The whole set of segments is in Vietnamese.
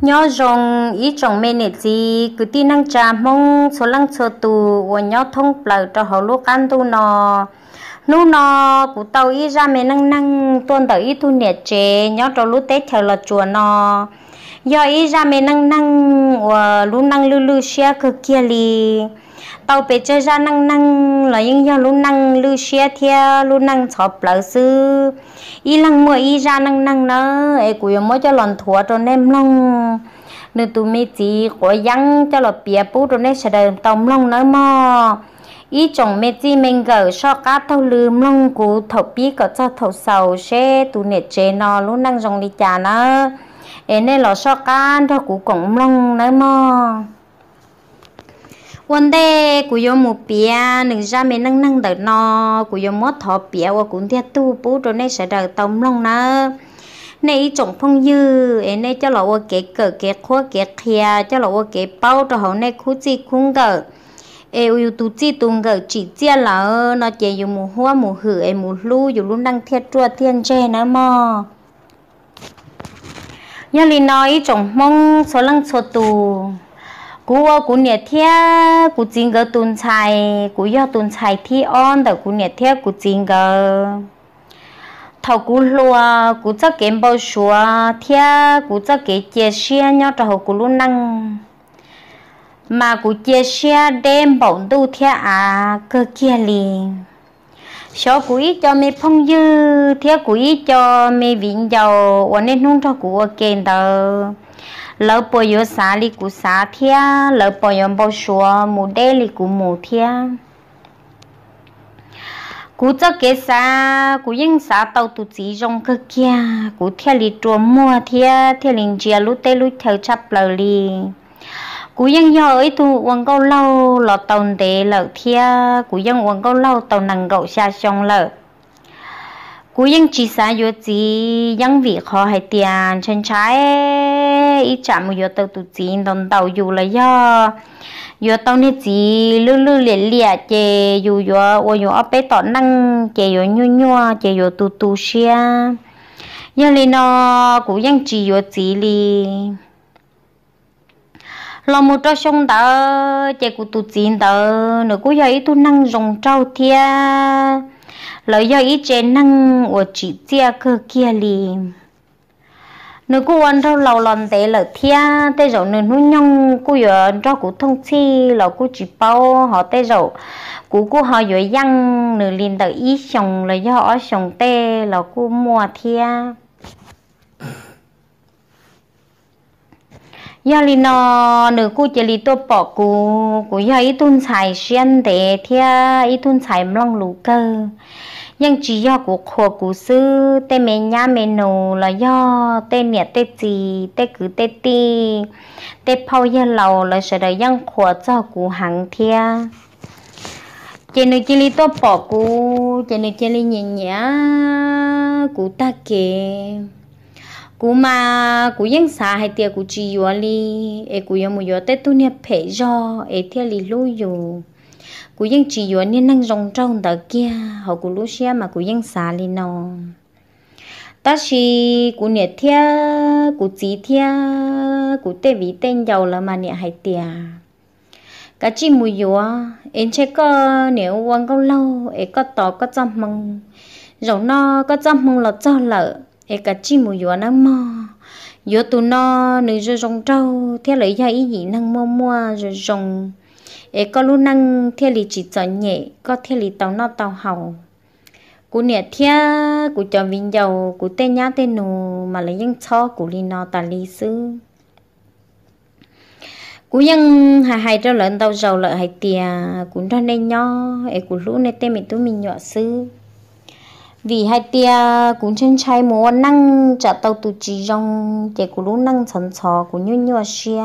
nhớ rong ý trồng mê nè gì cứ tin năng trà mong số lăng số tù và nhớ thông bờ cho họ lúc ăn tu nọ nu nọ cụ tàu ý ra mê năng năng tuôn tàu ý tu nè chế nhớ cho lúc tết theo là chùa nọ do ý ra mê năng năng và lúc năng lưu lưu xe cứ kia lì tàu bê chơi ra năng năng là những do lúc năng lưu xe theo lúc năng sọp lỡ sư y lăng mua y ra năng năng nó ấy cùi mua cho lòn thua cho nem long nên tụi mi chỉ có dăng cho lọ bia bú cho nên sẽ đời tông long nó mò ý chồng mẹ chi mình gỡ so cá thâu lườm long cú thầu bí có cho thầu sầu xe tụi nè chế nò luôn năng dòng đi chà nó ấy nên lọ so cá thâu cú cổng long nó mò วันเดกูยมูเปียหนึ่งจ้าเมนั่งนั่งเดินนอกูยมอทอเปียว่ากุนเทียตู้ปูโดนในเสดตอมลงนะในจงพงยือเอ็นในเจ้าหลอว่าเก๋เกิดเก๋ขั้วเก๋เคียเจ้าหลอว่าเก๋เป้าตัวเขาในคู่จีคุ้งเกิดเอวอยู่ตูจีตุงเกิดจีเจียเหล่านอเจอยู่หมู่หัวหมู่หือเอหมู่ลู่อยู่รุ่นดังเทียจัวเทียนเจนะมอ nhà lì nói chồng mong số lăng số tù cua cú nhiệt thia cú chín gờ tuần chài cú do tuần chài thi on đầu cú nhiệt thia cú chín gờ thầu cú lúa cú chắc kiếm bao xúa thia cú chắc kế chia xe nhau trò cú luôn năng mà cú chia xe đem bổng tu thia à cơ kia liền số cú cho mẹ phong dư thia cú cho mẹ vĩnh giàu ổn nên nung cho cú ở kênh đầu lỡ bò yếu xá li cú xá thia lỡ bò yếu bò xua mù đê li cú mù thia cú cho kế xá cú yên xá tàu tụ chỉ rong cơ kia cú thia li chua mua thia thia linh chia lú tê lú theo chắp lờ li cú yên do ấy thu uống câu lâu lọt tàu tê lợ thia cú yên uống câu lâu tàu nằng gậu xa xong lợ cú yên chỉ sa yo chỉ yên vị khó hai tiền chân trái ít chạm một yo tàu tụ chỉ đồng tàu yo là yo yo tàu nè chỉ lư lư lẹ lẹ chè yo yo ô yo ở bên tọt năng chè yo nhua nhua chè yo tu tu xia yên lên nó cú yên chỉ yo chỉ li lo một trâu xong tờ chè cú tu chỉ tờ nữa cú yo ít tu năng rồng trâu thia lời do ý chế năng của chị chia cơ kia li nếu cô ăn rau lầu lòn tệ lợ thia tê dầu nếu nó nhông cô giờ rau củ thông chi là cô chỉ bao họ tê dầu cú cô họ giờ răng nếu liền tờ ý sòng là do ở sòng tê là cô mua thia giờ li nó nửa cô chỉ li bỏ cô cô giờ ít tuôn xài xuyên để thia ít tuôn xài mong lú cơ nhưng chi do của kho của sư tê mẹ nhá mẹ nô là do tê nhẹ tê gì tê cứ tê ti tê phao yên lau la sợ đời dân kho cho của hàng thia chị nữ chị li to bỏ cú chị nữ chị li nhẹ nhẹ cú ta kề cú mà cú dân xã hay tiệc cú chi yếu li e cú yếu một yếu tê tu nhẹ phê do e thia li lu yếu cú dân chỉ yếu nên năng rong trong tờ kia họ cú lú xe mà cú dân xả lên nó ta chỉ cú nhiệt thia cú chỉ thia cú tê vị tên giàu là mà nhiệt hay tiề cái chỉ mùi yếu em chỉ có nếu uống câu lâu em có tỏ có chăm mong rồi nó có chăm mong là cho lợ em cái chỉ mùi yếu năng mò yếu tụ nó nữ rồi rong trâu theo lấy gia ý gì năng mua mua rồi rong ế có lúc năng thiên lý chỉ cho nhẹ có thiên lý tàu nó tàu hồng cú nhẹ thia cú cho vinh dầu cú tên nhá tên nù mà lấy những cho cú li nó tà li sư cú cú ยัง hà hai trâu lợn tàu dầu lợn hai tìa cú ra nên nho ế cú lũ nè tên mình tu mình nhọ sư vì hai tia cũng chân chai múa năng trả tàu tu chỉ rong chạy cú lũ năng sẵn sò cũng như nhua xia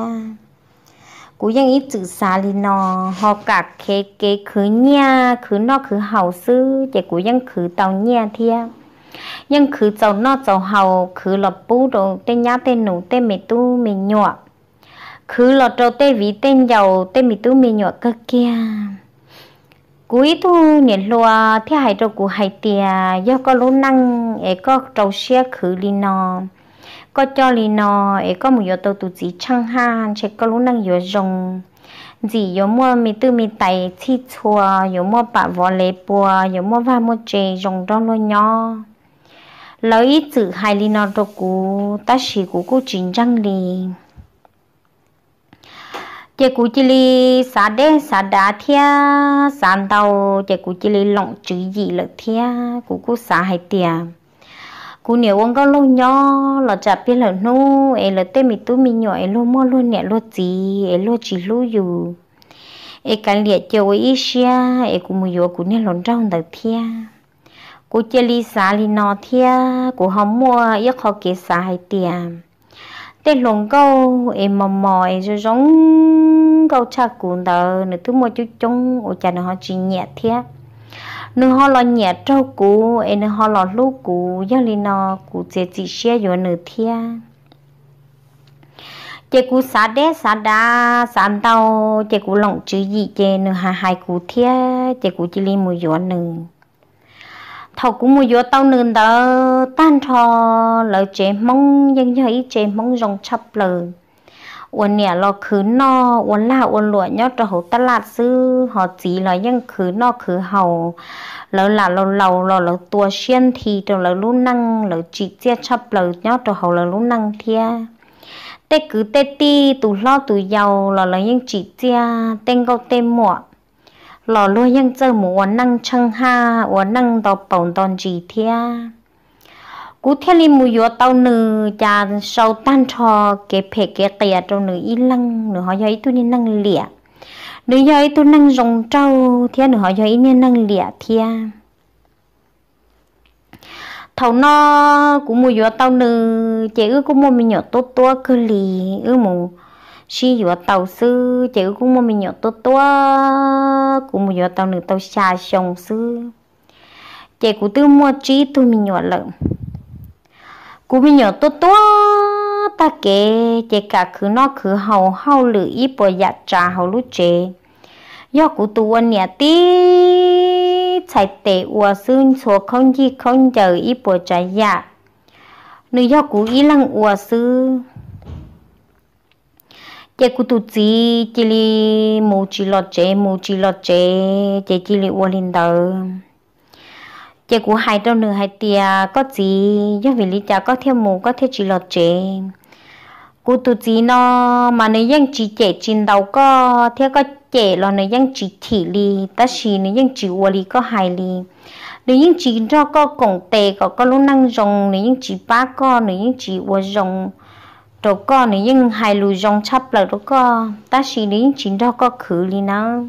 cú yang ít chữ xa li nò họ cả kê kê khứ nha khứ nó khứ hào sư chỉ cú yang khứ tàu nha thia yang khứ tàu nó tàu hào khứ lọ bú đồ tên nhá tên nụ tên mẹ tu mẹ nhọ khứ lọ trâu tên vị tên giàu tên mẹ tu mẹ nhọ cơ kia cuối thu nhận lúa thế hải trâu cú hải tiề do có lỗ năng ấy có trâu xe khứ li nò có cho lì nọ ấy có một yếu tố tụ chỉ chăng han chỉ có lúc năng yếu rồng gì yếu mua mi tư mi tay chi chua yếu mua bạ vỏ lệ bùa yếu mua vài mua chè rồng đó lo nhỏ lấy ít chữ hai lì nọ đồ cũ ta chỉ cũ cũ chính răng lì chị cụ chỉ li xả đê xả đá thia xả tàu chị cụ chỉ li lộng chữ gì lợ thia cụ cụ xả hai tiền cú nhiều ông có lô nhỏ là chả biết là nô ấy là tên mình tôi mình nhỏ ấy lô mua luôn nhẹ lô gì ấy lô chỉ luôn dù ấy cả liệt chơi với Asia ấy cũng mua vừa cũng nên lộn trong đầu thia cú chơi li xa li nọ thia cú hâm mua ít khó kỹ xa hay tiền tên lộn câu em mò mò em rồi giống câu cha cũng đỡ nữa thứ mua chút chung ở chả nó chỉ nhẹ thiệt nếu họ lo nhà trâu cũ em nếu họ lo lú cũ do li nó cũ chế chỉ xe rồi nửa thia chế cũ xả đế xả đá xả tàu chế cũ lỏng chữ gì chế nửa hai hai cũ thia chế cũ chỉ li mùi gió nửa thầu cũng mua vô tàu nương đó tan thò lỡ chế mong dân thấy chế mong rong chập lời uốn nè lo khứ no uốn là uốn lụa nhót cho ta lạt sư họ chỉ là những khứ no khứ hậu lỡ là lâu lâu lỡ lỡ tua xuyên thì trong lỡ lũ năng lỡ chỉ chia chấp lỡ nhót cho hậu lỡ lũ năng thia tê cứ tê ti tù lo tù giàu lỡ lỡ những chỉ chia tên câu tên mọ lỡ lúa những chơi mù năng chăng ha uốn năng đọc bổng đòn chỉ thia cú thiên li mùi yo tao nữ cha sau tan cho cái phê cái tè cho nư y lăng nư họ yo tu nên năng lìa nư yo y tu năng rồng trâu thiên nư họ yo y nên năng lìa thiên thầu nó cũng mua vừa tàu nữ chị ư cũng mua mình nhỏ to to cơ lì ư mù xí vừa tàu sư chị ư cũng mua mình nhỏ to to, cũng mua vừa tàu nữ tàu xa sông sư chị cũng tư mua trí tu mình nhỏ lợm cú mi nhỏ to to ta kể chế cả cứ nó cứ hầu hầu lử ít bò giặt dạ trà hầu lú chế do cú tu anh nhà tí chạy tệ ua xương số không gì không giờ ít bò trà giặt dạ. nữ do cú ít lăng ua xương chế cú tu chỉ chỉ li mù chỉ lọt chế mù chỉ lọt chế chế chỉ li ua linh đầu chị của hai đầu nửa hai tia có gì do vì lý cha có theo mù có theo chỉ lọt chế cụ tụ chỉ nó mà nếu dân chỉ trẻ trên đầu có theo có trẻ là nếu dân chỉ thị li ta chỉ nếu dân chỉ uo li có hai li nếu dân chỉ cho có cổng tề có có lúc năng rồng nếu dân chỉ ba có nếu dân chỉ uo rồng rồi có nếu dân hai lù rồng chắp lại rồi có ta chỉ nếu dân chỉ cho có khử li nào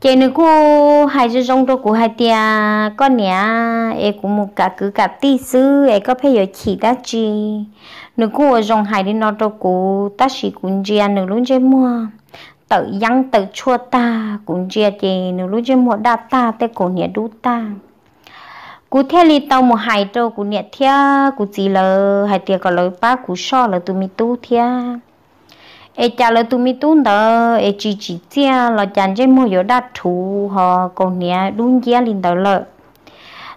chị nữ cô hai chữ rong đó của hai tia con nè em cũng một cả cứ cả tí xứ em có phải giờ chỉ ta chi nữ cô ở rong hai đến nó đó cô ta chỉ cũng chị nữ luôn chơi mua tự dăng tự chua ta cũng chị chị nữ luôn chơi mua đa ta tới cổ nhẹ đu ta cú theo li tàu một hai đâu cú nhẹ theo cú chỉ lờ hai tia có lỡ ba cú so lỡ tụi mi tu theo ê cha lo tụi mi tụi đó ê chỉ chỉ chia lo chẳng chế mua yếu đa thú ho còn nè đúng chia linh đó lợ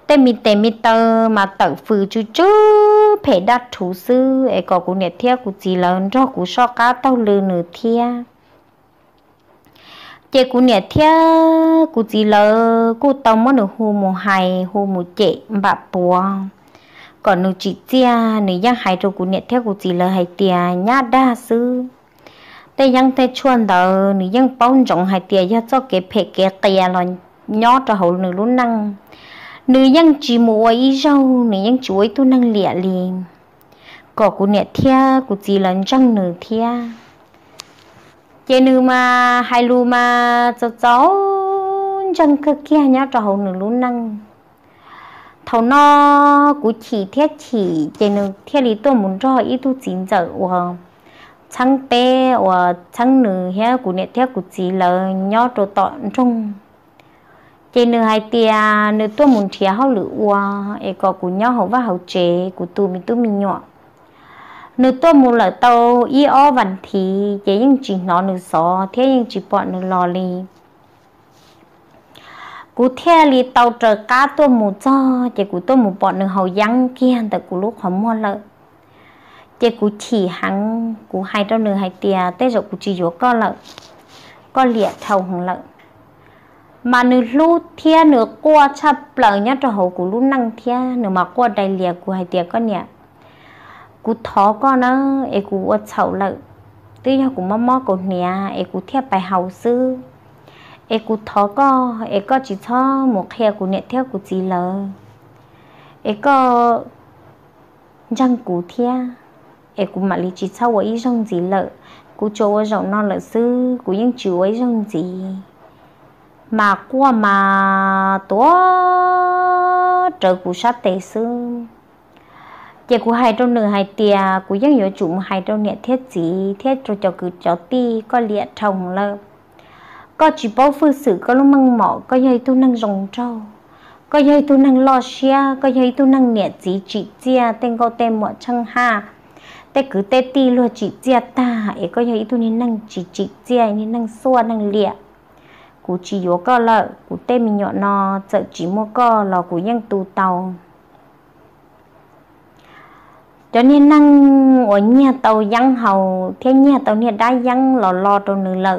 tê mi tê mi tơ mà tự phừ chú chú phải đa thú sư ê có cũng nè thia cú chỉ là cho cú so cá tao lư nửa thia chế cũng nè thia cú chỉ là cú tao mới nửa hồ mù hay hồ mù chế bà bùa còn nữ chị chia nữ giang hải cho cũng nè theo cú chỉ là hải tiền nhát đa sư tê yang tê chuan đó nữ yang bông rộng hai tia ya cho cái phê cái tia lo nhỏ cho hậu nữ luôn năng nữ yang chỉ mua ý rau nữ yang chuối tu năng lẹ liền có của nẹ thea, của chỉ lần răng nữ thea, chế nữ mà hai lu mà cho cháu răng cơ kia nhá cho hậu nữ luôn năng thầu nó của chỉ thiết chỉ chế nữ thiết lý tôi muốn cho ý tu chính giờ không chẳng bé và chẳng nữ hết của nét theo của chị là nhỏ trò tọn trong chị nữ hai tia nữ tua muốn thia hậu lự qua e có của nhỏ hậu và hậu chế của tu mình tu mình nhọ nữ tua muốn là tàu y o vần thì chị những chị nó nữ sọ thế những chị bọn nữ lò li cú theo li tàu trở cá tua mù cho chị cú tua mù bọn nữ hậu giăng kia tại cú lúc họ mua lợi tia cú chỉ hắn cú hai đâu nửa hai tia tê rồi cú chỉ yếu co lợn co liệt thầu hằng lợn mà nửa lu thia nửa qua chập lợn nhá trò hậu cú lu năng thia nửa mà qua đầy liệt cú hai tia con nhẹ cú thó con nó ấy cú ở chậu lợn tuy nhau cú mò mò cú nhẹ ấy cú thia bài hậu sư ấy cú thó con ấy co chỉ cho một khe cú nhẹ thia cú chỉ lợn ấy co răng cú thia em cũng mà lý trí sau ấy rong gì lợ cú chỗ ở rộng non lợ sư cú những chữ ấy rong gì mà qua à mà tố trở cú sát tề sư chị cú hai trong nửa hai tia cú dân nhớ chủ hai trong nhẹ thiết gì thiết cho cho cứ cho ti có liệt thông lợ có chỉ bao phương sự có lúc măng mỏ có dây tu năng rồng trâu có dây tu năng lo xia có dây tu năng nhẹ gì chỉ chia tên có tên mọi chăng ha แต่คือเตตีลัวจีเจียตาเอก็ยังอีตัวนี้นั่งจีจีเจียนี่นั่งซัวนั่งเลียกูจีโยก็ละกูเตมีหยอนอเจอจีมัวก็เรากูยังตูเตาจนนี่นั่งหัวเนี่ยเตายังเห่าเที่ยเนี่ยเตาเนี่ยได้ยังหล่อรอตัวนึงเลย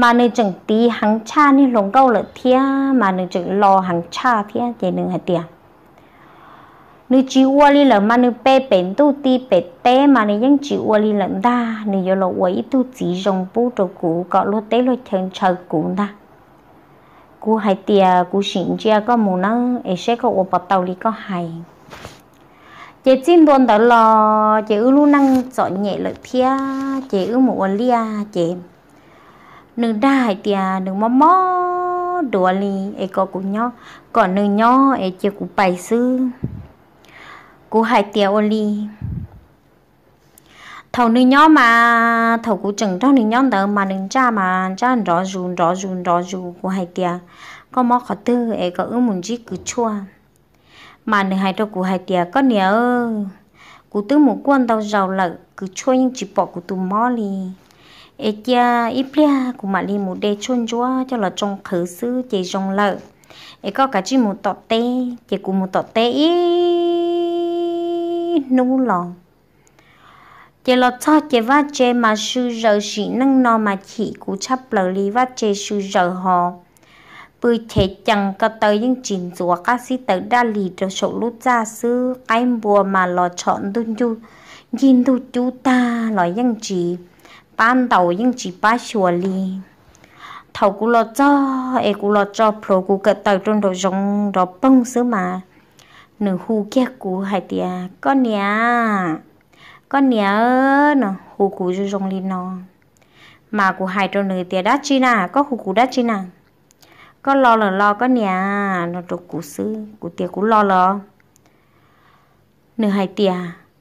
มาในจังตีหังชานี่ลงเก้าเลยเที่ยมาในจังรอหังชาเที่ยเจนึงหาเตีย nữ chỉ ua li là mà nữ bé bén tu ti bé té mà nữ vẫn chỉ ua li là đa nữ giờ là quấy tu chỉ rồng bu đồ cũ có lô té lô chân chờ cũ đa cú hai tia cú xin chia có mù năng ấy sẽ có ua bọt đầu li có hay chị xin đồn đó là chị ư lu năng chọn nhẹ lợi thia chị ư mù ua lia chị nữ đa hai tia nữ mò mò đùa li ấy có cú nhó còn nữ nhó ấy chị cú bài sư cú hai tiêu li thầu nữ nhỏ mà thầu cú chừng trong nữ nhỏ đó mà nữ cha mà cha rõ rùn rõ rùn rõ rùn cú hai tiêu có mò khó tư ấy có ước muốn gì cứ chua mà nữ hai đâu cú hai tiêu có nhớ cú tư một quân đâu giàu lợ cứ chua nhưng chỉ bỏ cú tù mò li ấy cha ít lia cú mà li một đê chôn chúa cho là trong khứ sư chỉ trong lợ ấy có cả chỉ một tọt tê chỉ cú một tọt tê ý nung lòng chế lo cho chế va chế mà sư rờ sĩ nâng no mà chỉ cú chấp lờ lý va chế sư rờ họ bư thế chẳng có tới những chuyện rùa các sĩ tới đa lì cho sổ lút ra sư ai bùa mà lo chọn đun du nhìn tu chú ta lo những gì ban đầu những gì ba chùa lì thầu cú lo cho e cú lo cho pro cú cất tới trong đồ giống đó bông sứ mà nửa hù kia cú hai tia con nhà con nhà ơi nó hù cú cho rong lên nó mà cú hai trong nửa tia đã chi nà có hù cú đã chi nà con lo là lo con nhà nó đồ cú sư cú tia cú lo lo nửa hai tia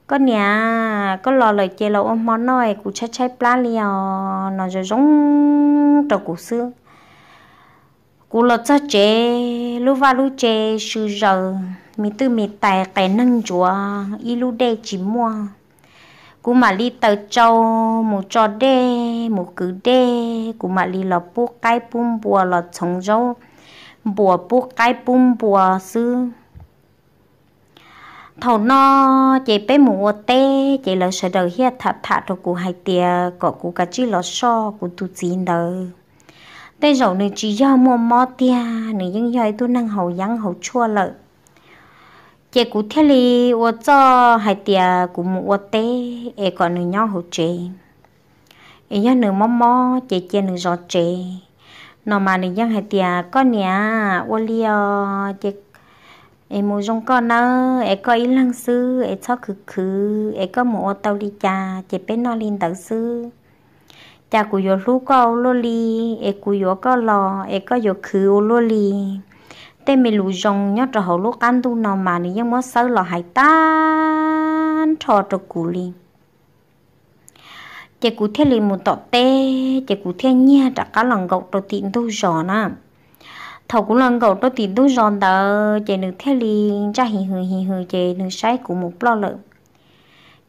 con nhà con lo lời chơi lâu ôm món nói cú chai chai plan liò nó rồi rong đồ cú sư cú lọt cho chế lúc vào lúc chế sư giờ mi tư mi tài cái nâng chúa y lúc đê chỉ mua cú mà đi tờ châu một cho đê một cứ đê cú mà đi lọt bố cái bùm bùa lọt chống dâu bùa bố cái bùm bùa sư thầu nó chế bé mù tê chế lỡ sợ đời hiết thả thả rồi cú hai tia có cú cá chi lọt so cú tu chín đời đây rồi nên chỉ do mua mò tia nên những giờ tôi năng hậu dáng hậu chua lợ chị cụ thế li ô cho hai tia cụ mua ô tê e còn nửa nhau hậu chê e nhớ nửa mò mò chị chị nửa giò chê nó mà nửa dân hai tia con nhà ô liò chị em mua trong con nó em có ý lăng sư em cho khứ khứ em có mua tàu đi cha chị bên nó linh tàu sư cha cụ yo lu có lô li e cụ yo có lò e có khứ lô li tên mình lù rong nhớ trò hậu lúc tu nào mà nị nhưng mà sợ lò hải tan trò trò cụ li chị cụ thế li một tọt tê chị cụ thế nhia trả cá lòng gậu trò tiền tu giòn à thầu cũng lần gậu trò tiền tu giòn đó chị nữ thế li cha hì hừ hì hừ chị nữ sai cụ một lo lợ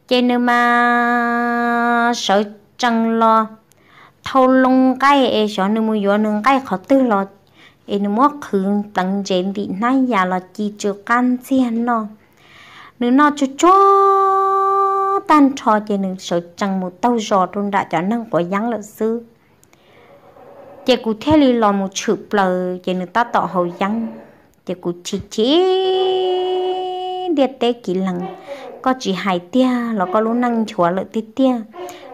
chị nữ mà sợ trăng lo thâu lông cái e cho nên mua gió nương cái khó tư lo, e nó mua khứ tăng trên vị nay nhà là chỉ cho can xiên nó nếu nó cho cho tan trò thì nương sợ chẳng một tàu giò luôn đã cho nâng của giáng là sư chị cụ theo lý lo một chữ bờ chị nương ta tỏ hậu giáng chị cụ chỉ chỉ điệt tế kỹ lăng có chỉ hai tia nó có lúc năng chúa lợi tít tia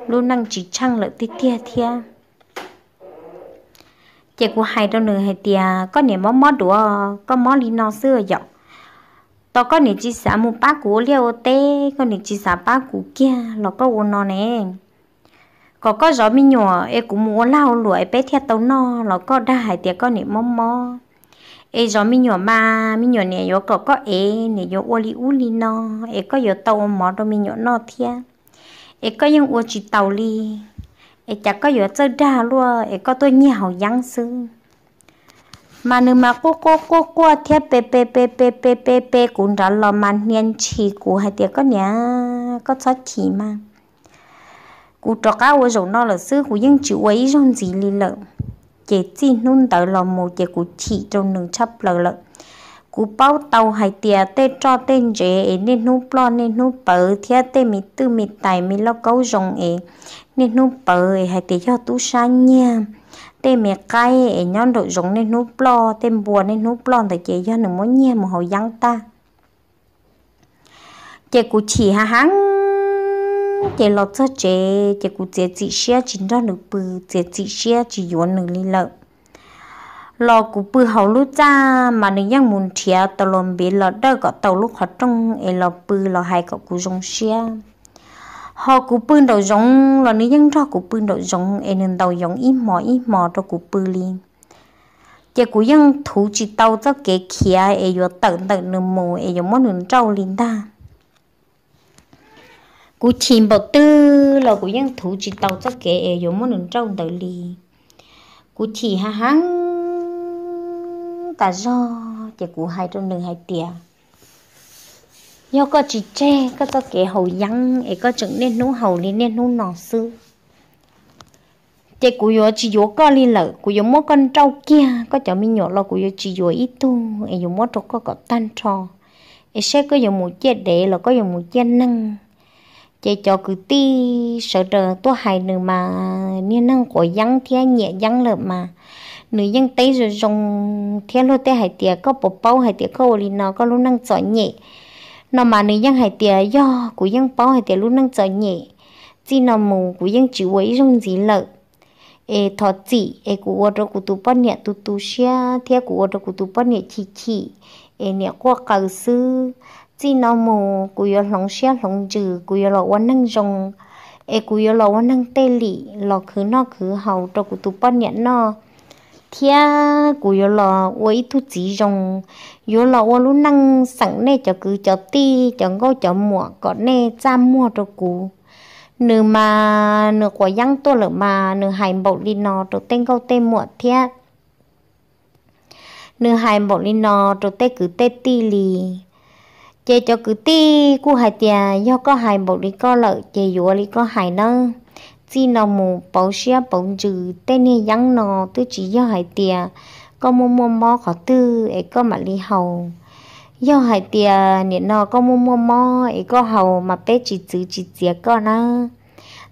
luôn năng chỉ chăng lợi tít tia tia chị của hai đâu nữa hay tia có nể mót mót đùa có mót lý nó xưa dọc tao có nể chỉ xả một bác của leo tê có nể chỉ xả bác của kia nó có uốn nó nè có có gió mi nhỏ em cũng muốn lao lụi bé theo tàu no nó có đa hai tia có nể mót mót. ê gió mi nhỏ ba, mi nhỏ nè yo có có ê nè yo uoli uli no ê có yo tàu mót đâu mi nhỏ no thiệt ấy có những uống chỉ tàu li ấy chắc có giờ chơi đa luôn ấy có tôi nhiều giang sư mà nếu mà cô cô cô cô theo p p p p p p p cũng đã lo mà niên chỉ của hay tiếng có nhá có sao chỉ mà cụ trò cá uống rồi nó là sư của vẫn chữ ấy trong gì li lợ chỉ chỉ nôn tới lo một chỉ của chỉ trong nương chấp lợ lợ cú bao tàu hay tiệt, tê cho tên dễ nên nút plo nên nút bờ thia tê mi tư mi tài mi lo câu rồng ế nên nút bờ hay tiệt cho tú sa nha tê mẹ cay ế nhon độ rồng nên nút plo tên buồn nên nút plo tại chế cho nửa mối nha một hồi giăng ta chế cú chỉ hà hắn chế lọt cho chế chế cú chế chỉ xia chỉ cho nửa bự chế chỉ xia chỉ yuan nửa li lợi lò cũng bự hậu lú cha mà nên yang muốn chia tàu lồng bị lò đỡ có tàu lúc họ trong ấy lò bự lò hay có cú rong xia họ cú bự đầu rong lò nên yang cho cú bự đầu rong ấy nên đầu rong ít mò ít mò cho cú bự liền chỉ cú yang thủ chỉ tàu cho cái kia ấy yo tận tận nửa mù ấy yo muốn nửa trâu liền ta cú chìm bọt tư lò cú yang thủ chỉ tàu cho cái ấy yo muốn nửa trâu tận liền cú chỉ ha hăng ta do chỉ cụ hai trong đường hai tiề, do có chỉ che có cho kẻ hầu nhắn ấy có chừng nên nấu hầu nên nên nấu nọ sư chỉ cụ yo chỉ yo có li lợ cụ yo mỗi con trâu kia có cho mi nhỏ lo cụ yo chỉ yo ít tu ấy yo mỗi trâu có có tan trò ấy sẽ có yo một che để là có yo một che nâng, chỉ cho cứ ti sợ trời tôi hai nữa mà nên nâng của dân thì nhẹ dân lợ mà nữ dân tây rồi dùng thiên lô tê hải tiệt có bộ bao hải tiệt có ổ lì nó có lúc năng giỏi nhẹ nó mà nữ dân hải tiệt do của dân bao hải tiệt lúc năng giỏi nhẹ chỉ nó mù của dân chịu ấy dùng gì lợi ê thọ chỉ ê cụ ô tô cụ tu bát nhẹ tu tu xe theo cụ ô tô cụ tu bát nhẹ chỉ chỉ ê nhẹ qua cầu sư chỉ nó mù cụ yêu lòng xe lòng chữ cụ yêu lòng quan năng dùng ê cụ yêu lòng quan năng tê lì lọ khứ nó khứ hậu cho cụ tu bát nhẹ nó thia của yo lò với thu chỉ rồng yo lò wo lu năng cho cứ cho ti cho ngô cho mua có nè cha mua cho cú nửa mà nửa quả răng tôi mà nửa hải bộ đi nó cho tên câu tên mua thia nửa hải bộ đi nó cho tên cứ tên ti lì chê cho cứ ti cú có hải bộ đi có lợi chê dùa đi có hải nâng chỉ nó mù bảo xe bảo trừ tên này yăng nó tôi chỉ do hải tiề có mua mua mò khó tư ấy có mà lý hầu do hải tiề nè nó có mua mua mò ấy có hầu mà bé chỉ chữ chỉ tiề có na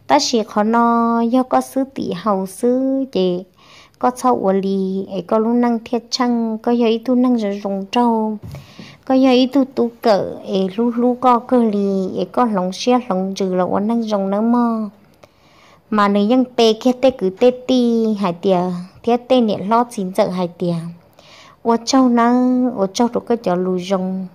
ta chỉ khó nó yêu có sứ tỷ hầu sứ chị có sau ủa lì ấy có lúc năng thiệt chăng có giờ ít tu năng rồi rồng trâu có giờ ít tu tu cỡ ấy lúc lúc có cơ lì ấy có lòng xe lòng chữ là ủa năng rồng nữa mò mà nữ nhân tê kia tê cứ tê ti hai tia thế tê nhẹ lo chín trợ hai tia ô châu nó, ô châu rồi cái chợ lù rồng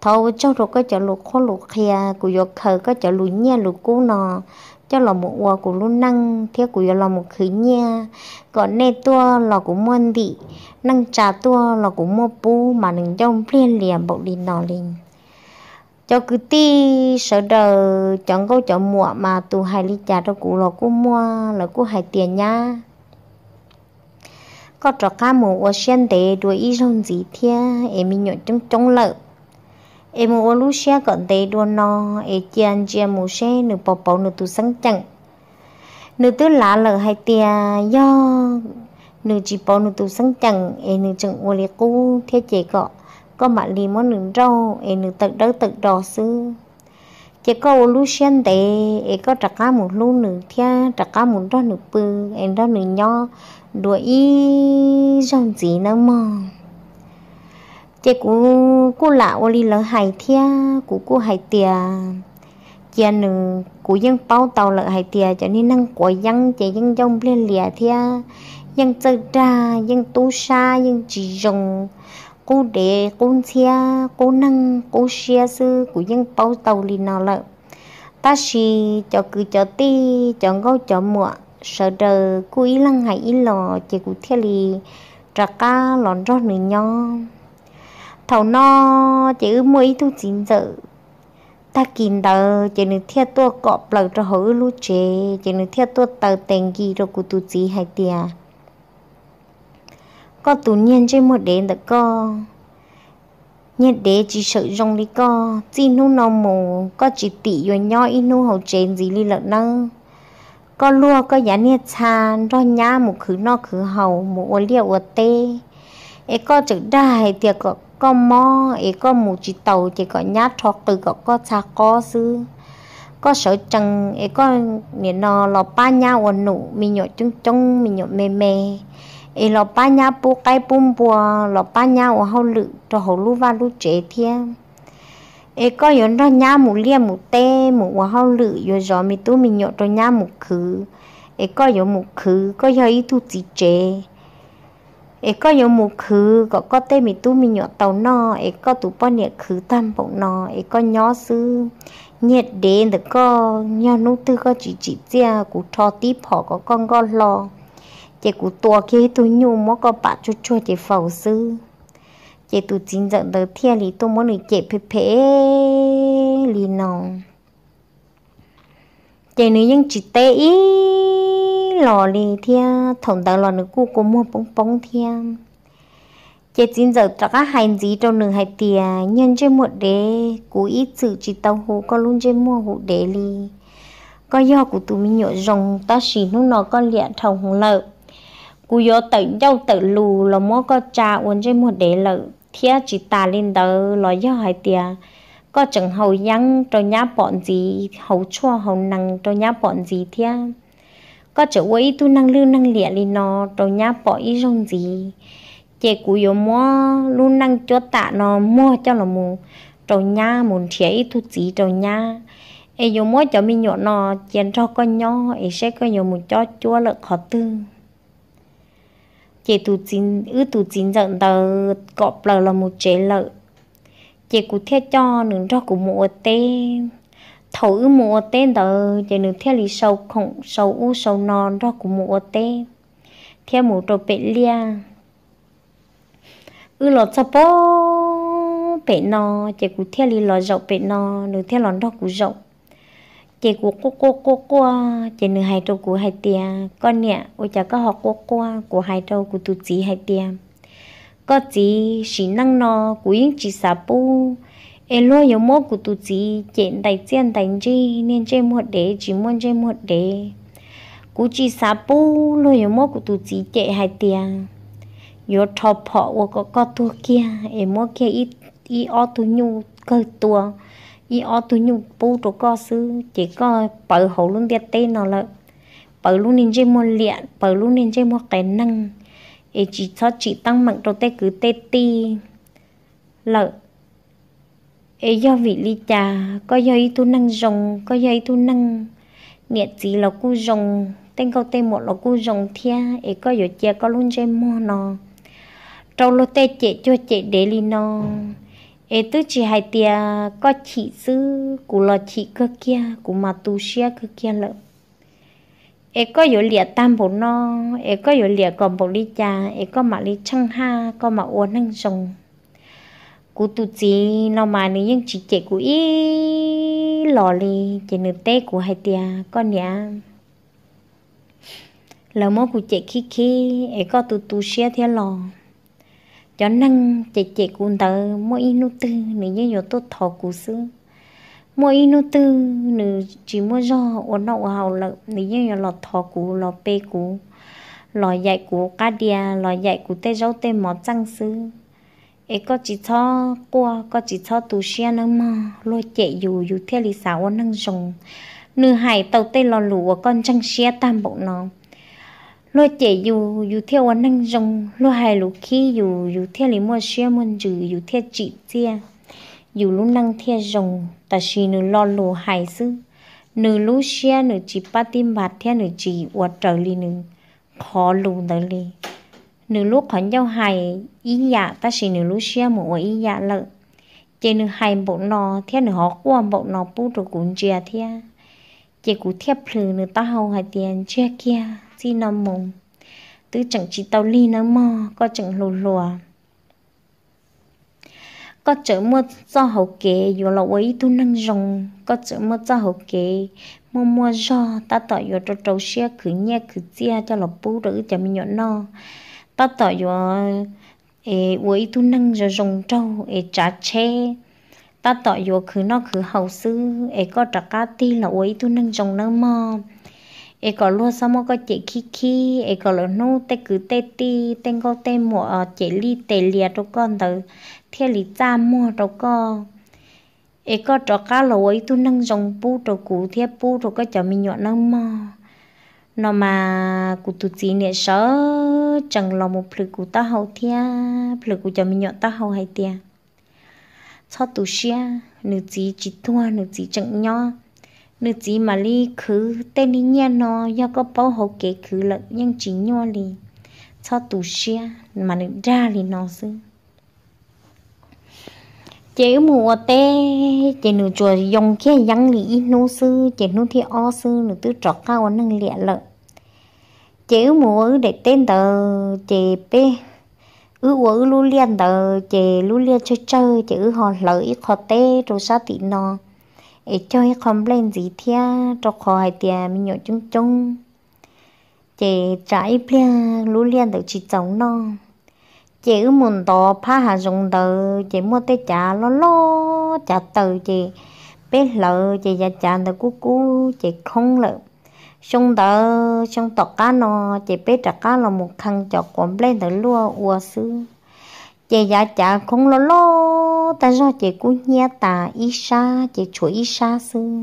thâu ô châu rồi cái chợ lù khó lù kia của yo khờ cái chợ lù nhẹ lù cú nọ cho là một ô của lù năng thế của yo là một khứ nha còn nay tua là của muôn vị năng trà tua là của mua bu, mà nâng trong liền liền bộ đi nọ liền cho cứ ti sợ đờ chọn câu chọn mua mà tụ hai ly trà cho cụ lò cụ mua là cụ hai tiền nha có trò cá mù ở sen để đuổi ý rong gì thia em mình nhọn trong trong lợ em mua lú xe còn để đua no em chiên chiên mù xe nửa bò bò nửa tụ sáng chẳng nửa tứ lá lợ hai tia do nửa chỉ bò nửa tụ sáng chẳng em nửa chẳng mua liệt cụ thế chế cọ có mà lì món nướng rau ấy nướng tật đâu tật đỏ sư, chỉ có lưu xuyên để ấy có trạc cá một lưu nướng thia trạc cá một đo nướng bự ấy đo nướng nho đuổi ý rong gì nữa mà chỉ cú cú lạ ô li lỡ hải thia cú cú hải tiề chia nừng cú dân bao tàu lỡ hải tiề cho nên năng của dân chỉ dân dông lên lìa thia dân chơi ra dân tu sa dân chỉ rồng cô để cô xe cô nâng cô xe sư của những bao tàu lì nào lợ ta xì cho cứ cho ti cho ngô cho mùa sợ đờ cô ý lăng hại ý lò chỉ cụ thiết lì trả ca lòn rót nửa nho thầu no chỉ ư mỗi tu chín giờ ta kìm tờ chỉ nửa thiết tua cọp lợt cho hở lu chế chỉ nửa thiết tua tờ tiền gì rồi cụ tu chỉ hai tiền có tú nhiên chơi một đế đó có nhiệt đế chỉ sợ rong đi co chỉ nu nò mù có chỉ tỉ rồi nhoi in nu hậu chén gì đi lợn năng có lua có giá nhiệt chan ro nhá một khứ no khứ hậu một ô liệu ở tê ấy có trực đài thì có có mò ấy có một chỉ tàu chỉ có nhát thọt từ có có cha có sư có sợ chăng ấy có nè nò lò ba nhau ở nụ mình nhọ chung chung mình nhọ mê mê e lo pa nha pu kai pum bua lo pa nha o hau lu to hau lu va lu che thia e có yo nó nha mu lia mu te mu o hau lu yo zo mi tu mi nyo to nha mu khứ e có yo mu khứ có yo i tu chỉ che e có yo mu khứ có có te mi tu mi nyo tàu no e có tu pa ne khứ tam bộ no e có nhó sư nhiệt đến được có nhau nút tư có chỉ chỉ ra cụ trò tí họ có con con lo chị cụ tua kia tôi nhu mó có bà cho cho chị phẫu sư chị tôi chính dẫn tới thiên lý tôi muốn được chị phê phê lì nọ chị nữ nhưng chị tê ý lò lì thiên thổng tờ lò nữ cụ có mua bóng bóng thiên chị chính giờ cho các hành gì trong nửa hai tìa nhân trên một đế cú ít sự chị tàu hồ có luôn trên mua hụ đế lì có do của tụi mình nhổ rồng ta chỉ lúc nó có lẽ thòng lợi cú yo tự dâu tự lù là mua có cha uốn trên một đế lợ thia chỉ ta lên đó lo do hai tia có chẳng hầu nhăng cho nhá bọn gì hầu chua hầu nặng cho nhá bọn gì thia có chỗ ấy tu năng lưu năng lịa lên nó cho nhá bỏ ý rong gì chế cú yo mua luôn năng cho tạ nó mua cho là mù trâu nhá muốn thiế thu chỉ trâu nhá ấy yo mua cho mình nhọ nó chén cho con nhỏ ấy sẽ có nhiều một cho chua lợn khó tư chế tu chín ư ừ, tu chín giờ tờ cọp lờ là một chế lợ chế cũng theo cho nửa cho cụ mùa tên thầu ư mùa tê tờ chế nửa theo lý sâu không sâu u sâu non cho cụ mùa tên theo một trò bể lia ư lọt cho bó bể no chế cũng theo lý lọ dậu bể no nửa theo lọt cho cụ dậu chị của cô cô cô cô chị nữ hai trâu của hai tia con nè ôi chả có học cô cô của hai trâu của tụi chị hai tia có chỉ chỉ năng nó của những chị sạp bu em lo yếu mốt của tụi chị chị đại chiến đánh chi nên chơi một đế chỉ muốn chơi một đế của chỉ sa bu lo yếu mốt của tụi chị chị hai tia yo thọ phọ của có có tu kia em mốt kia ít ít ao tu nhu cơ tua y ở tu nhung bố tổ co sư chỉ có bờ hậu luôn đẹp tên nó là bờ luôn nên chơi mua liền bờ luôn nên chơi mua cái năng ý chỉ cho chỉ tăng mạnh đầu tay cứ tê ti lợ ý do vị ly trà có do ý tu năng dùng có do ý tu năng nhiệt gì là cu dùng tên câu tên một là cu dùng thia ý có giờ chia có luôn chơi mua nó trong lô tê chạy cho chị để ly nó no ê tu chỉ hai tia có chị sư cụ lo chị cơ kia cụ mà tu xia cơ kia lợ ê có yếu liệt tam bộ no ê có yếu liệt còn bộ ly cha ê có mà ly chăng ha có mà uốn năng sông cú tu chỉ nó mà nếu những chị chị cú ý lò li chị nữ tê cụ hai tia con nhà lỡ mô cú chị khi khi ê có tu tu xia thế lò cho năng chạy chạy cùng tớ mỗi inu tư nữ như nhiều tốt thọ cú sư mỗi inu tư nữ chỉ mỗi do ổn nọ hào lợ nữ như nhiều lọt thọ cú lọt bê cú lò dạy của cá đĩa lò dạy của tê rau tê mỏ trăng sư ấy có chỉ cho qua có chỉ cho tù xe nâng mà lôi chạy dù dù theo lý sáu nâng rồng nữ hải tàu tê lò lũ con trăng xe tam bộ nó lo chạy dù dù theo anh năng rong lo hài lũ khi dù dù theo lý mua xe môn dù dù theo chị xe dù lũ năng theo rong ta xin nửa lo lù hài sư nửa lũ xe nửa chị ba tim bạt theo nửa chị ở trở li nửa khó lù tới li nửa lúc khẩn giao hài ý dạ ta xin nửa lũ xe mua ý dạ lợ chỉ nửa hài bộ nọ theo nửa họ qua bộ nọ bu rồi cũng chia theo chỉ cụ theo phừ nửa ta hầu hai tiền chia kia taxi nó mùng tứ chẳng chỉ tàu ly nó mò có chẳng lù lùa có chữ mua do hậu kế dù là ấy tu năng rồng có chữ mua do hậu kế mua mua do ta tỏ dù trâu trâu xe khử nhẹ khử chia cho là bú đỡ cho mình nhỏ no ta tỏ dù ê ấy tu năng rồi rồng trâu ê trả che ta tỏ dù khử nó khử hậu sư ê có trả cá ti là ấy tu năng rồng nó mò e có luôn sao mà có chị khi khi e có luôn nu tê cứ tê ti tê có tê mùa ờ, chị li tê lìa đâu con từ theo lý cha mua đâu con e có trò cá lối tu nâng dòng bu trò cú theo bu trò có cho mình nhọn nâng mò nó mà cụ tụt gì nè sợ chẳng lo một phật cú ta hậu thia phật cú cho mình nhọn ta hậu hay tia cho tụ xia nữ chỉ chỉ thua nữ chỉ chẳng nhau nữ chỉ mà li khứ tên đi nhà nó do có bao hộ kế khứ là nhưng chỉ nhỏ li cho tù xia mà nữ ra li nó xứ chế mùa tê chế nữ chùa dùng kia dăng lý nô sư chế nô thi o sư nữ tư trọ cao năng lịa lợ chế mùa để tên tờ chế pê ư ư lu liên tờ chế lu liên chơi chơi chế họ lợi khó tê rồi sao tí nó ấy cho cái complain gì thia cho khó hay tia mình nhổ chung chung chị trái bia lú liền được chị chồng nó chị cứ muốn tỏ phá hà dùng từ chị mua tới trả lo lo trả từ chị bé lợ chị già trả từ cú cú chị không lợ xong tờ xong tọc cá nó chị bé trả cá là một khăn cho quấn lên từ lúa ua xưa chị dạ chả không lo lo ta do chị cũng nhia ta ít xa chị chuối ít xa xưa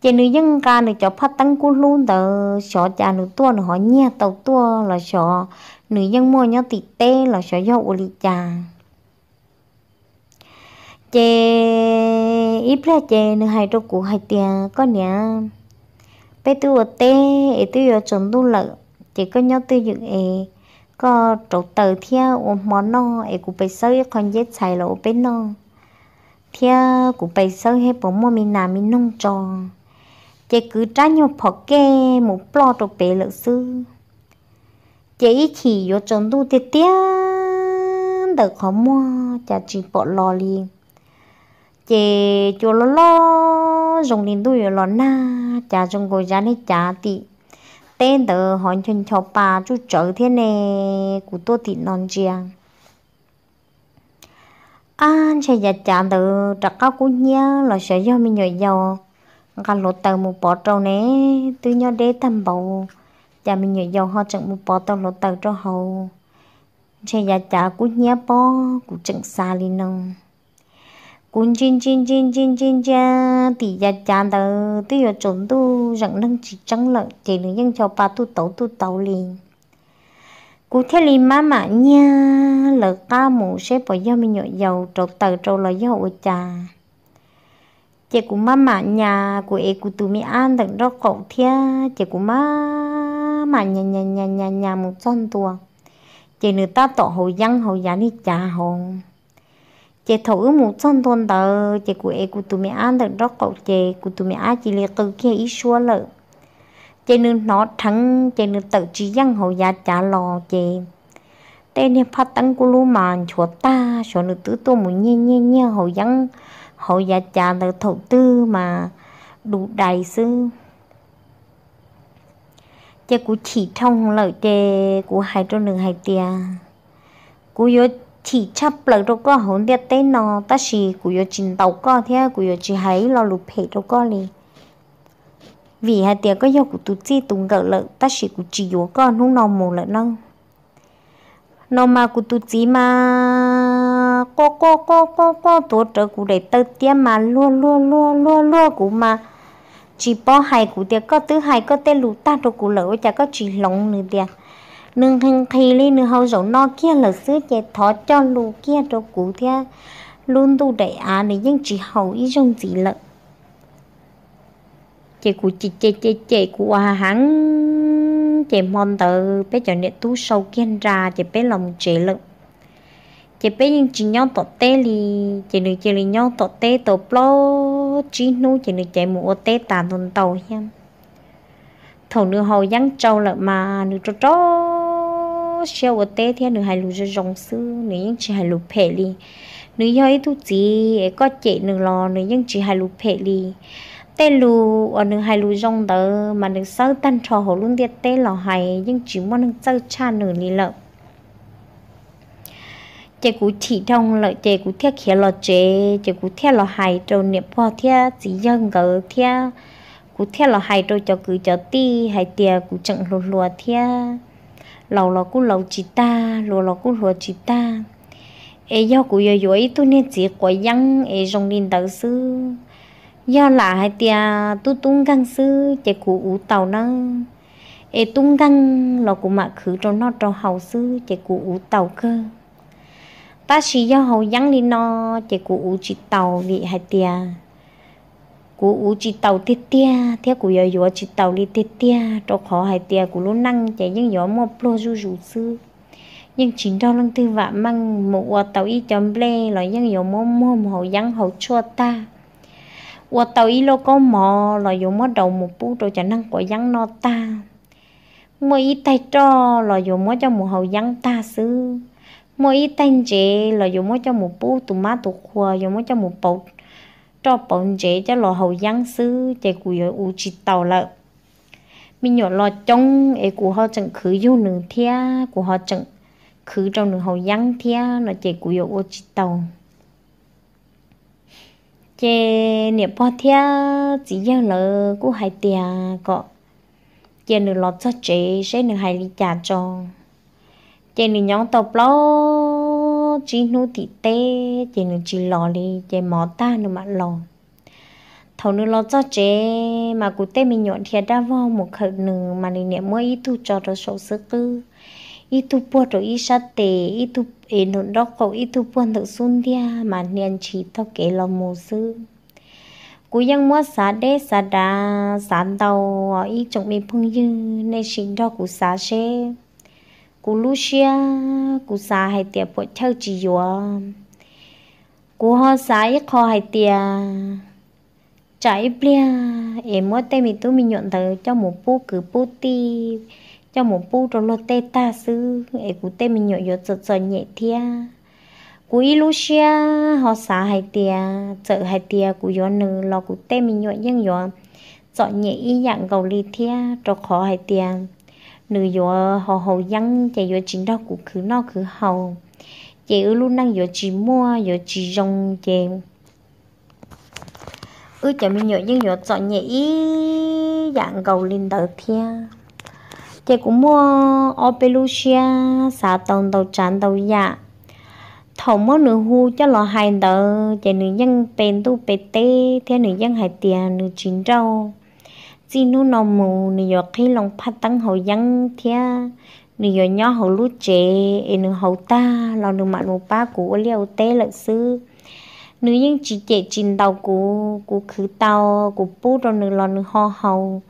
chị nữ dân ca nữ cho phát tăng cú luôn tờ sợ cha nữ tua nữ họ nhia tàu tua là sợ nữ dân mua nhau tịt tê là sợ do ô lì cha chị ít ra chị nữ hai trâu cụ hai tiền có nhá bé tôi ở tê ấy tôi ở chồng tôi lợ chị có nhau tôi dựng ấy có chỗ tờ theo ôm món nó ấy cũng phải sơ con dễ chạy là ôm bên nó theo cũng phải sơ hết bố mua mình làm mình nông tròn chị cứ trả nhau phở kê một bò đồ bể lợn sư chị chỉ vô tròn tu tiết tiết được khó mua chả chỉ bỏ lò li, chị chùa lò lò dùng đến tôi lò na chả dùng gối giá này chả tị tên tờ hoàn chân cho bà chú trở thế này của tôi thì non chiang anh sẽ giặt chạm từ trật cao của nhớ là sẽ do mình nhồi dầu cả lột tờ một bỏ trâu nè tôi nhớ để thầm bầu cha mình nhồi dầu họ chẳng một bỏ tờ lột tờ cho hầu sẽ giặt chạm của nhớ bò của chẳng xa đi nông cũng chín chín chín chín chín cha thì gia cha tờ tuy ở chuẩn tu rằng nâng chỉ trắng lợn chỉ nữ nhân cho ba tu tẩu tu tẩu liền cú thế liền má mạ nha lợ ca mù sẽ bỏ do mình nhội dầu trộn tờ trộn là do ôi cha chị cũng má mạ nhà của em của tụi mình ăn đừng đó cậu thia chị cũng má mạ nhà nhà nhà nhà nhà một trăm tuồng chị nữ ta tổ hồ dân hồ giá đi cha hồn chị thấu một trăm thôn tờ chị của em của tụi mẹ ăn được rất cậu chị của tụi mẹ ăn chỉ liệt từ kia ít xua lợ chị nên nó thắng chị nên tự chỉ dân hậu gia trả lò chị tên em phát tăng của lũ mà chùa ta cho nữ tứ tôi muốn nhẹ nhẹ nhẹ hậu dân hậu gia trả được thổ tư mà đủ đại sư chị của chỉ thông lợi chị của hai trong đường hai tia của vô thì chấp lại đâu có hồn địa tên nó ta chỉ của yo chín tàu có thế của yo chỉ hay lo lụp hệ đâu có liền vì hai tiệc có do của tụt chi tùng gỡ lợ ta chỉ của chỉ yo con nung nòng mồ lợ nâng nó mà của tụt chi mà co co co co co tổ trợ của để tơ tiêm mà luôn luôn luôn luôn luôn của mà chỉ bỏ hai của tiệc có thứ hai có tên lụt ta đâu của lỡ chả có chỉ lỏng nữa tiệc nương hình thì lên nửa hậu giống nó kia là sứ chạy thọ cho lù kia cho cụ thia luôn tu đại á để dân chỉ hậu ý trong gì lợ chạy cụ chị chạy chạy chạy cụ à hắn chạy mòn tờ bé chọn nè tu sâu kia ra chạy bé lòng chạy lợ chạy bé nhưng chỉ nhau tọt tê li chạy nữ chạy li nhau tọt tê tọt lo chỉ nu chạy nữ chạy mũ tê tàn tuần tàu hiam thầu nữ hầu giăng trâu lợn mà nữ trâu trâu xe ô tê thì nữ hai lù cho dòng sư nữ những chị hai lù phê li nữ hơi thu chị có chế nữ lo nữ những chị hai lù phê li tê lù ở nữ hai lù rong tớ mà nữ sơ tan trò hồ luôn tiệt tê lò hay nhưng chỉ muốn nữ sơ cha nữ li lợ chế cũng chỉ trong lợi chế cũng thiết khía lò chế chế cũng thiết lò hay trâu niệm po thiết chỉ dân gỡ thiết cũng thiết lò hay trâu cho cứ cho ti hay tiệt cũng chẳng lùa lùa thiết lâu lâu cũng lâu chỉ ta lùa lâu cũng lùa chỉ ta e do của yo yo ấy tôi nên chỉ quả yến e trong đình đầu sư do là hai tia tu tung găng sư chạy cụ ủ tàu năng e tung găng lò của mặc khử cho nó cho hậu sư chạy cụ ủ tàu cơ ta chỉ do hậu yến đi nó chạy cụ ủ chỉ tàu vị hai tia cú u chỉ tàu tê tê thế cú giờ giờ chỉ tàu đi tê tê cho khó hai tê cú luôn năng chạy những gió mua plo du du sư nhưng chính đó lăng tư vạ mang một quả tàu y chấm lê là những gió mua mua hậu dăng hậu chua ta quả tàu y lo có mò là gió mua đầu một bú rồi chả năng quả dăng no ta mua y tay cho là gió mua cho một hậu dăng ta sư mua y tay chế là gió mua cho một bú tụ má tụ khua gió mua cho một bầu cho bọn chế cho lò hậu giang sư chế cùi ở u chỉ tàu lợ mình nhỏ lò trong ấy của họ chẳng khứ du nửa thia của họ chẳng khứ trong nửa hậu giang thia nó chế cùi ở u chỉ tàu chế niệm bò thia chỉ giao lợ của hai tia có chế nửa lọt cho chế sẽ nửa hai lý trả cho chế nửa nhóm tàu lo chỉ nô thì tê chỉ nó chỉ lò đi chỉ mỏ ta nó mà lò thầu nó lo cho chế mà cụ tê mình nhọn thì đã vào một khẩu nửa mà này niệm mỗi ít thu cho nó số sư cứ. ít thu bua rồi ít sát tê ít thu ấy nó đó cổ, ít thu bua được sun dia mà niệm chỉ tao kể lo mồ sư cú yang mua xá đế xá đá sản tàu ít chồng mình phung dư nên xin đó cú xá xe cú lu xia cú xa hay tiệt bộ theo chỉ yo cú ho xa ít kho hay tiệt trái bia em mới tay mình tôi mình nhuận thấy cho một bu cứ bu ti cho một bu trong lô tê ta sư em cú tay mình nhận giọt giọt nhẹ thia cú lu xia ho xa hay tiệt chợ hay tiệt cú yo nữ lo cú tay mình nhuận nhưng yo chọn nhẹ y dạng gầu lì thia cho khó hay tiệt nữ yo họ hậu dân chạy yo chính đó cũng cứ nó cứ hậu chạy ở luôn năng yo chỉ mua yo chỉ rong chạy ư chạy mình nhớ nhưng yo chọn nhẹ dạng cầu lên đầu thia chạy cũng mua opelusia xả tông đầu chán đầu dạ thầu mua nữ hu cho lo hai đầu chạy nữ dân bền tu bê tê theo nữ dân hai tiền nữ chính đâu chỉ nu nó mù nị giờ khi lòng phát tăng hậu dân thia nị giờ nhỏ hậu lú chế nị hậu ta lòng nị mặn một ba cũ liều tê lợn sư nữ nhưng chỉ chế chín tàu cũ cũ khứ tàu cũ bú rồi nị lòng nị ho hậu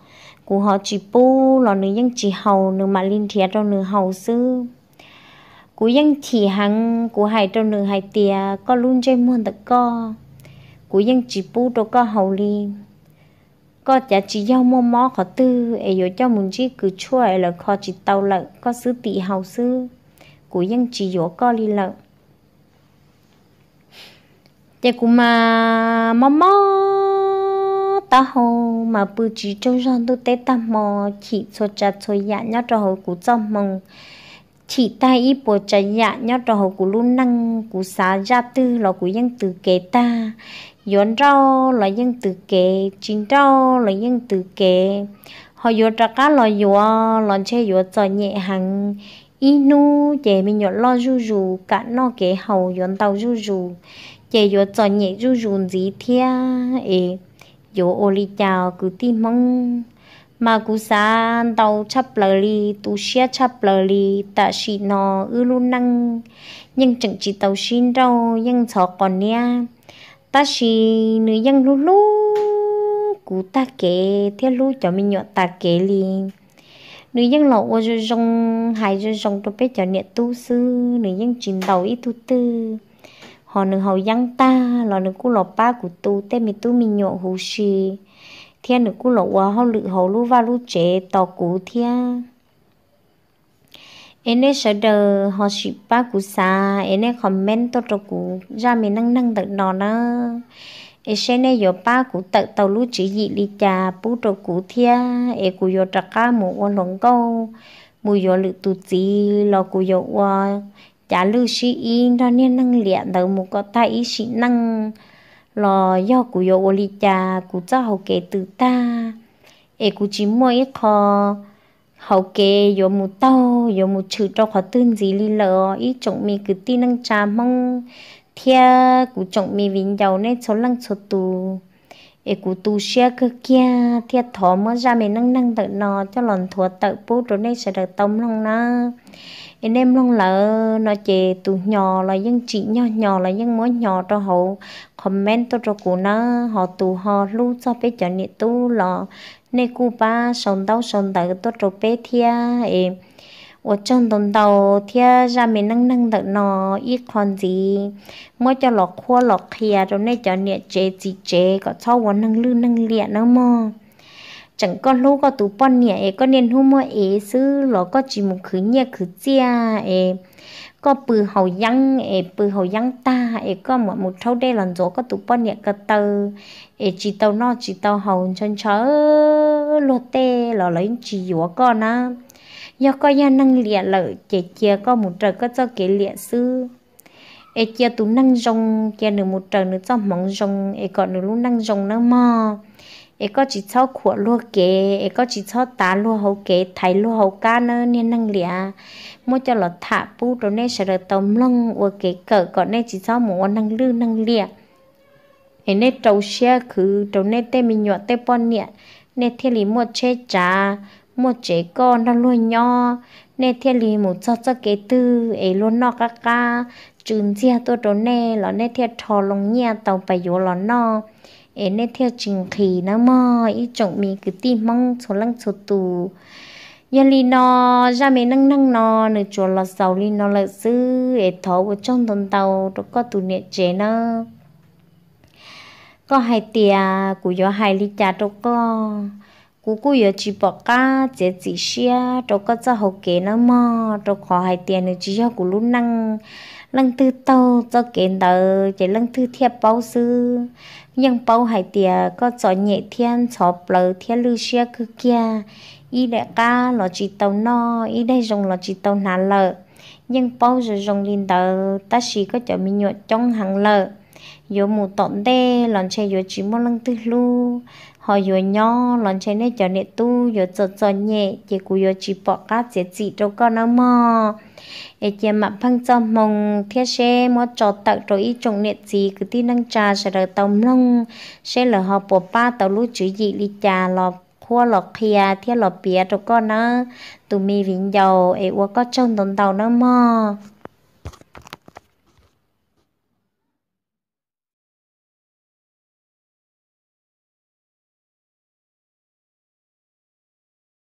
cũ họ chỉ bú lòng nị nhưng chỉ hậu nị mặn linh thia rồi nị hậu sư chỉ hằng cú hai trong nửa hải tia có luôn chơi muôn tật co chỉ bú đâu có hậu liền có chả chỉ giao mua mó khó tư ấy yếu cho mình chỉ cứ chua ấy là khó chỉ tàu lợn có sứ tị hầu sư của dân chỉ yếu có li lợn thế cũng mà mó mó ta hồ mà bự chỉ trâu răng tôi tết ta mò chỉ cho chặt cho dạ nhá cho hồ của cho mừng chỉ tay ít bộ chả dạ nhá cho hồ của luôn năng của xá ra tư là của dân từ kế ta yon rau là dân tự kê chín rau là dân tự kê họ yo ra cá lo yo lon che yo cho nhẹ hằng inu chè mình yo lo ru ru cả nó kê hầu yon tàu ru ru chè yo cho nhẹ ru ru gì thia ê yo ô li chào cứ tin mong mà cú san tàu chắp lờ li tu xia chắp lờ li ta xin nó ư lu năng nhưng chẳng chỉ tàu xin đâu nhưng chó còn nha ta chỉ nữ dân lú lú cú ta kể theo lú cho mình nhọ ta kể liền nữ dân lậu ô rồi rong hai rồi rong tôi biết cho niệm tu sư nữ dân chín đầu ít tu tư họ nữ hầu dân ta là nữ cú lọ ba cú tu tên mình tu mình nhọ hú xì theo nữ cú lọ hoa họ lự hầu lú va lú chế tò cú thiên ene sợ đờ họ ship ba cú sa ene comment tôi cho cú ra mình nâng nâng được nó nó e sẽ này yo ba cú tự tàu lú chỉ dị đi cha bú cho cú thia e cú yo trắc cá mù quan lòng câu mù yo lự tụ chỉ lo cú yo qua chả lư sĩ in cho nên nâng liệt đầu mù có ta ý sĩ nâng lo yo cú yo ô li cha cú cho hậu kế từ ta e cú chỉ mỗi khó hậu kê yo mu tao yo mu chữ cho khó tin gì li lợ ý chồng mi cứ tin năng trà mong thea cụ chồng mi vinh giàu nên số lăng số tu e cụ tu xe cơ kia thea thỏ mới ra mình năng năng tự nó cho lòn thua tự bố rồi nên sẽ được tông lòng na anh em long lợ nó chè tụ nhỏ là dân chị nhỏ nhỏ là dân mới nhỏ cho hậu comment cho cho cụ nó họ tụ họ lưu cho bé cho nhiệt tu là nè cú ba sống đau sống đau tốt rồi bé thia em ở trong đồng đầu thia ra mình năng năng đợt nó ít còn gì mỗi cho lọt khua lọt kia rồi nè cho nhẹ chế gì chế có sau quán năng lư năng lẹ nó mò chẳng có lúc có tụ bọn nhẹ có e, nên hôm mơ ế e, sư lọ có chỉ một khứ nhẹ khứ chia em có bự hậu dân ế bự hậu dân ta ế có một một thâu đây lần rồi có tụ bao nhiêu cái tờ ế chỉ tàu nó chỉ tàu hậu chân chớ lô tê là lấy chỉ dúa con á do coi ya năng liệt lợi chế chia có một trời có cho kế liệt sư ế chia tụ năng rong chia nửa một trời nửa cho mỏng rong ế còn nửa lúc năng rong nữa mà เอก็จิชอบขวดลวกเกเอก็จิชอบตาลวกเขาเกไทยลวกเขาก้าเนเนี่ยนั่งเลียมั่วจะหลอดถาปูตรงนี้เฉลยตมลงวัวเกเกิดก่อนในจิชอบหมูนั่งลื่นนั่งเลียเอเนตเราเชื่คือตรงนี้เต้มีหยดเต้ป้อนเนี่ยในเที่ยวมั่วเชื่จ้ามั่วเจก็นั่งลวยย่อในเที่ยวหมูจอดจะเกตือเอลวนนอกก้าจึงเจียตัวตรงนี้หลอดในเที่ยวทอลงเนี่ยเตาไปอยู่หลอดนอก em theo trình khí nó mò ý chồng mình cứ mong số lăng số tù nhà li ra mấy năng năng nó nửa chùa là sầu li nó là sư ế thấu của trong tuần tàu đó có tù niệm chế nó có hai tia của gió hai ly trà đó có cú cú chỉ bỏ cá chế chỉ xe đó có cho hậu kế nó mò đó có hai tia nữa chỉ cho của lúc năng lăng thứ tàu cho kiến tờ chỉ lăng thứ thiệp bao sư nhưng bao hải tìa có cho nhẹ thiên cho bờ thiên lưu xe cứ kia y đại ca lo chỉ tàu no y đại dùng lo chỉ tàu nà lợ nhưng bao giờ dùng lên tờ ta chỉ có cho mình nhọ trong hàng lợ yo mù tọn đê lon che yo chỉ mo lang thứ lưu họ vừa nhỏ lần trên này cho nè tu vừa cho cho nhẹ chỉ cú yo chỉ bỏ cá chỉ chỉ đâu con nó mò ấy chỉ mà phăng cho mong thiết xe mua cho tặng rồi ít trồng nét gì cứ tin năng cha sẽ được tông lông sẽ là họ bỏ ba tàu lú chữ gì đi trà lọp khua lọp kia thiết lọ bia đâu con nó tụi mi vĩnh dầu ấy uo có trông tồn tàu nó mò